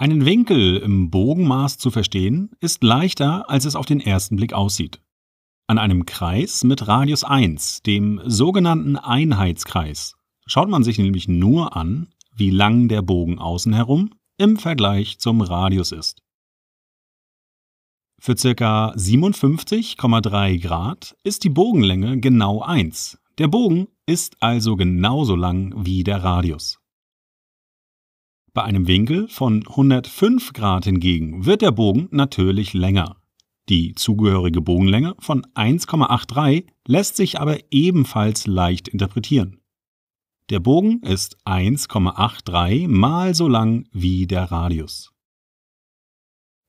Einen Winkel im Bogenmaß zu verstehen, ist leichter, als es auf den ersten Blick aussieht. An einem Kreis mit Radius 1, dem sogenannten Einheitskreis, schaut man sich nämlich nur an, wie lang der Bogen außen herum im Vergleich zum Radius ist. Für ca. 57,3 Grad ist die Bogenlänge genau 1. Der Bogen ist also genauso lang wie der Radius. Bei einem Winkel von 105 Grad hingegen wird der Bogen natürlich länger. Die zugehörige Bogenlänge von 1,83 lässt sich aber ebenfalls leicht interpretieren. Der Bogen ist 1,83 mal so lang wie der Radius.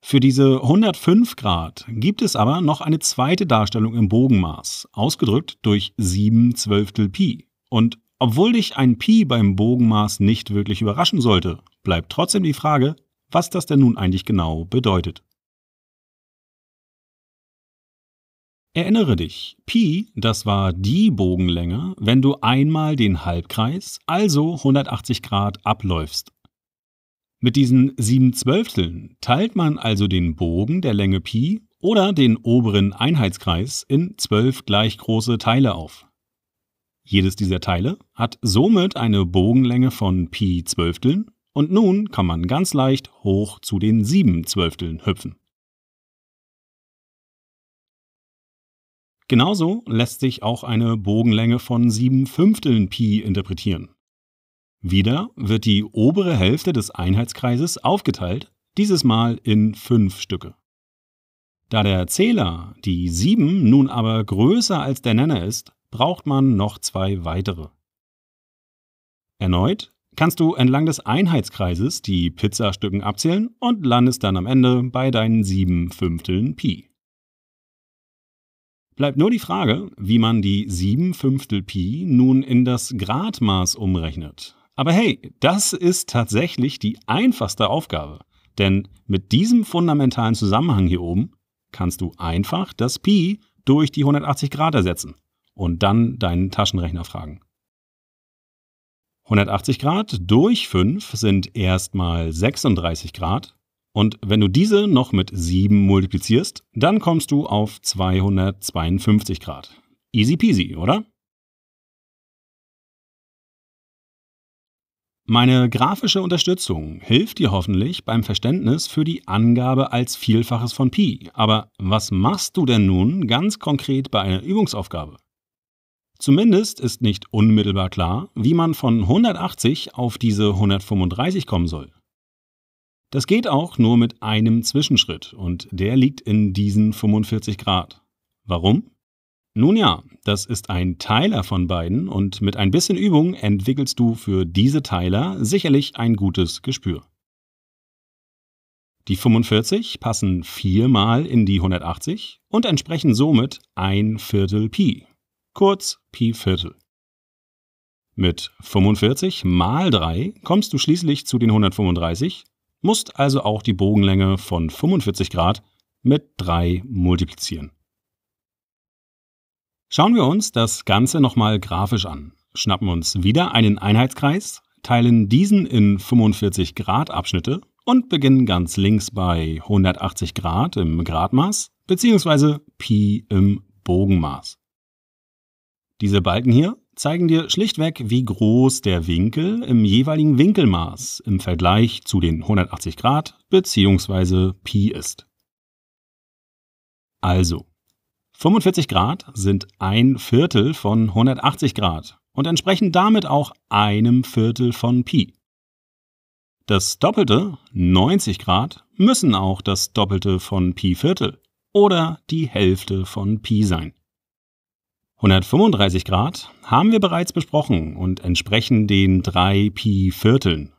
Für diese 105 Grad gibt es aber noch eine zweite Darstellung im Bogenmaß, ausgedrückt durch 7 Zwölftel Pi. Und obwohl dich ein Pi beim Bogenmaß nicht wirklich überraschen sollte, bleibt trotzdem die Frage, was das denn nun eigentlich genau bedeutet. Erinnere dich, Pi, das war die Bogenlänge, wenn du einmal den Halbkreis, also 180 Grad, abläufst. Mit diesen sieben Zwölfteln teilt man also den Bogen der Länge Pi oder den oberen Einheitskreis in zwölf gleich große Teile auf. Jedes dieser Teile hat somit eine Bogenlänge von Pi Zwölfteln und nun kann man ganz leicht hoch zu den 7 Zwölfteln hüpfen. Genauso lässt sich auch eine Bogenlänge von 7 Fünfteln Pi interpretieren. Wieder wird die obere Hälfte des Einheitskreises aufgeteilt, dieses Mal in fünf Stücke. Da der Zähler, die 7, nun aber größer als der Nenner ist, braucht man noch zwei weitere. Erneut kannst du entlang des Einheitskreises die Pizzastücken abzählen und landest dann am Ende bei deinen sieben Fünfteln Pi. Bleibt nur die Frage, wie man die sieben Fünftel Pi nun in das Gradmaß umrechnet. Aber hey, das ist tatsächlich die einfachste Aufgabe, denn mit diesem fundamentalen Zusammenhang hier oben kannst du einfach das Pi durch die 180 Grad ersetzen und dann deinen Taschenrechner fragen. 180 Grad durch 5 sind erstmal 36 Grad. Und wenn du diese noch mit 7 multiplizierst, dann kommst du auf 252 Grad. Easy peasy, oder? Meine grafische Unterstützung hilft dir hoffentlich beim Verständnis für die Angabe als Vielfaches von Pi. Aber was machst du denn nun ganz konkret bei einer Übungsaufgabe? Zumindest ist nicht unmittelbar klar, wie man von 180 auf diese 135 kommen soll. Das geht auch nur mit einem Zwischenschritt und der liegt in diesen 45 Grad. Warum? Nun ja, das ist ein Teiler von beiden und mit ein bisschen Übung entwickelst du für diese Teiler sicherlich ein gutes Gespür. Die 45 passen viermal in die 180 und entsprechen somit ein Viertel Pi, kurz Pi Viertel. Mit 45 mal 3 kommst du schließlich zu den 135, musst also auch die Bogenlänge von 45 Grad mit 3 multiplizieren. Schauen wir uns das Ganze nochmal grafisch an. Schnappen uns wieder einen Einheitskreis, teilen diesen in 45 Grad Abschnitte und beginnen ganz links bei 180 Grad im Gradmaß bzw. Pi im Bogenmaß. Diese Balken hier zeigen dir schlichtweg, wie groß der Winkel im jeweiligen Winkelmaß im Vergleich zu den 180 Grad bzw. Pi ist. Also, 45 Grad sind ein Viertel von 180 Grad und entsprechen damit auch einem Viertel von Pi. Das Doppelte, 90 Grad, müssen auch das Doppelte von Pi Viertel oder die Hälfte von Pi sein. 135 Grad haben wir bereits besprochen und entsprechen den 3 Pi Vierteln.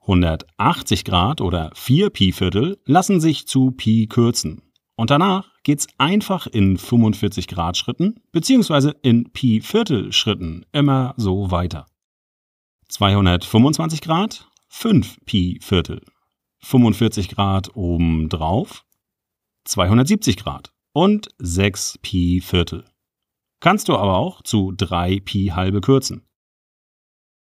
180 Grad oder 4 Pi Viertel lassen sich zu Pi kürzen. Und danach geht's einfach in 45 Grad Schritten bzw. in Pi Viertel Schritten immer so weiter. 225 Grad, 5 Pi Viertel. 45 Grad oben drauf, 270 Grad und 6 Pi Viertel kannst du aber auch zu 3 Pi halbe kürzen.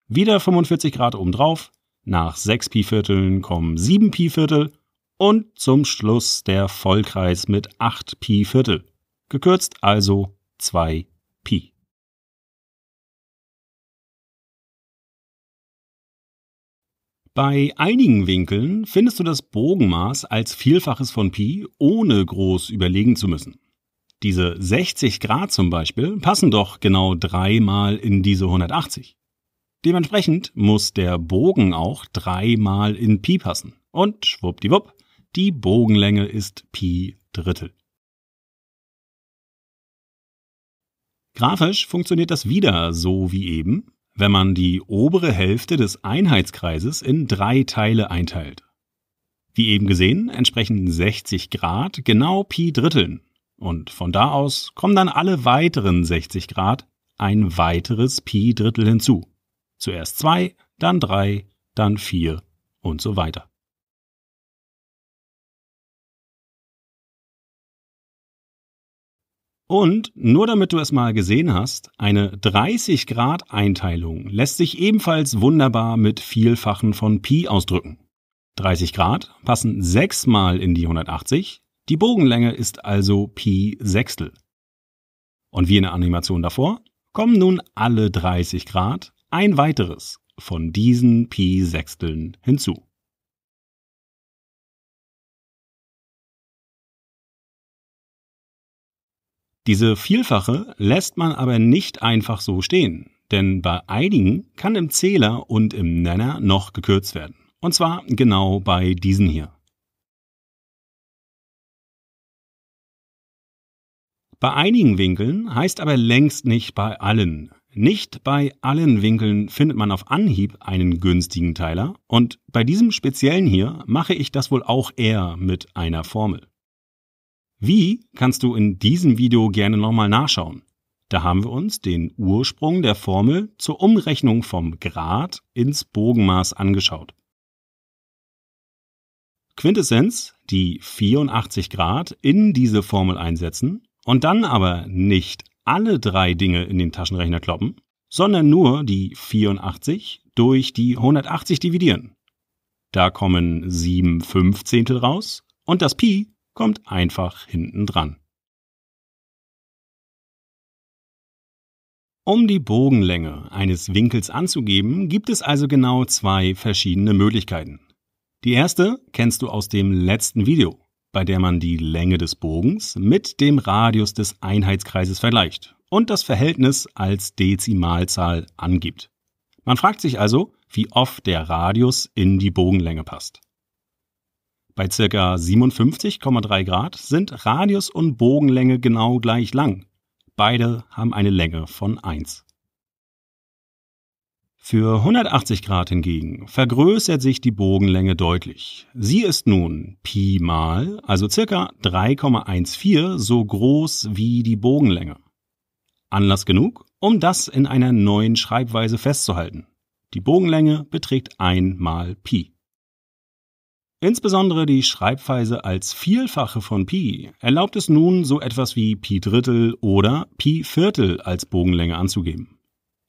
Wieder 45 Grad obendrauf, nach 6 Pi Vierteln kommen 7 Pi Viertel und zum Schluss der Vollkreis mit 8 Pi Viertel, gekürzt also 2 Pi. Bei einigen Winkeln findest du das Bogenmaß als Vielfaches von Pi, ohne groß überlegen zu müssen. Diese 60 Grad zum Beispiel passen doch genau dreimal in diese 180. Dementsprechend muss der Bogen auch dreimal in Pi passen. Und schwuppdiwupp, die Bogenlänge ist Pi Drittel. Grafisch funktioniert das wieder so wie eben, wenn man die obere Hälfte des Einheitskreises in drei Teile einteilt. Wie eben gesehen, entsprechen 60 Grad genau Pi Dritteln und von da aus kommen dann alle weiteren 60 Grad ein weiteres Pi-Drittel hinzu. Zuerst 2, dann 3, dann 4 und so weiter. Und nur damit du es mal gesehen hast, eine 30 Grad Einteilung lässt sich ebenfalls wunderbar mit Vielfachen von Pi ausdrücken. 30 Grad passen 6 mal in die 180, die Bogenlänge ist also Pi Sechstel. Und wie in der Animation davor, kommen nun alle 30 Grad ein weiteres von diesen Pi Sechsteln hinzu. Diese Vielfache lässt man aber nicht einfach so stehen, denn bei einigen kann im Zähler und im Nenner noch gekürzt werden. Und zwar genau bei diesen hier. Bei einigen Winkeln heißt aber längst nicht bei allen. Nicht bei allen Winkeln findet man auf Anhieb einen günstigen Teiler und bei diesem speziellen hier mache ich das wohl auch eher mit einer Formel. Wie kannst du in diesem Video gerne nochmal nachschauen. Da haben wir uns den Ursprung der Formel zur Umrechnung vom Grad ins Bogenmaß angeschaut. Quintessenz, die 84 Grad in diese Formel einsetzen und dann aber nicht alle drei Dinge in den Taschenrechner kloppen, sondern nur die 84 durch die 180 dividieren. Da kommen 7 Fünfzehntel raus und das Pi kommt einfach hinten dran. Um die Bogenlänge eines Winkels anzugeben, gibt es also genau zwei verschiedene Möglichkeiten. Die erste kennst du aus dem letzten Video bei der man die Länge des Bogens mit dem Radius des Einheitskreises vergleicht und das Verhältnis als Dezimalzahl angibt. Man fragt sich also, wie oft der Radius in die Bogenlänge passt. Bei ca. 57,3 Grad sind Radius und Bogenlänge genau gleich lang. Beide haben eine Länge von 1. Für 180 Grad hingegen vergrößert sich die Bogenlänge deutlich. Sie ist nun Pi mal, also circa 3,14 so groß wie die Bogenlänge. Anlass genug, um das in einer neuen Schreibweise festzuhalten. Die Bogenlänge beträgt 1 mal Pi. Insbesondere die Schreibweise als Vielfache von Pi erlaubt es nun, so etwas wie Pi Drittel oder Pi Viertel als Bogenlänge anzugeben.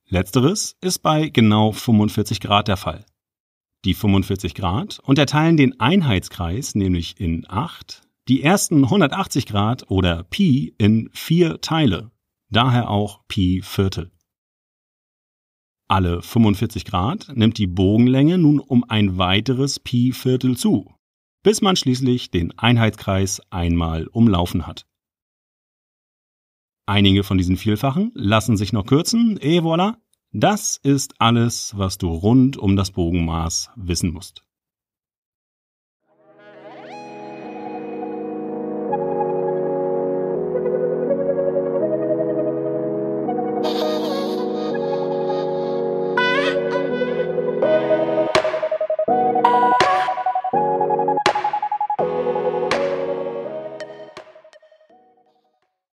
Letzteres ist bei genau 45 Grad der Fall. Die 45 Grad unterteilen den Einheitskreis nämlich in 8, die ersten 180 Grad oder Pi in 4 Teile, daher auch Pi Viertel. Alle 45 Grad nimmt die Bogenlänge nun um ein weiteres Pi Viertel zu, bis man schließlich den Einheitskreis einmal umlaufen hat. Einige von diesen Vielfachen lassen sich noch kürzen. Et voilà. Das ist alles, was du rund um das Bogenmaß wissen musst.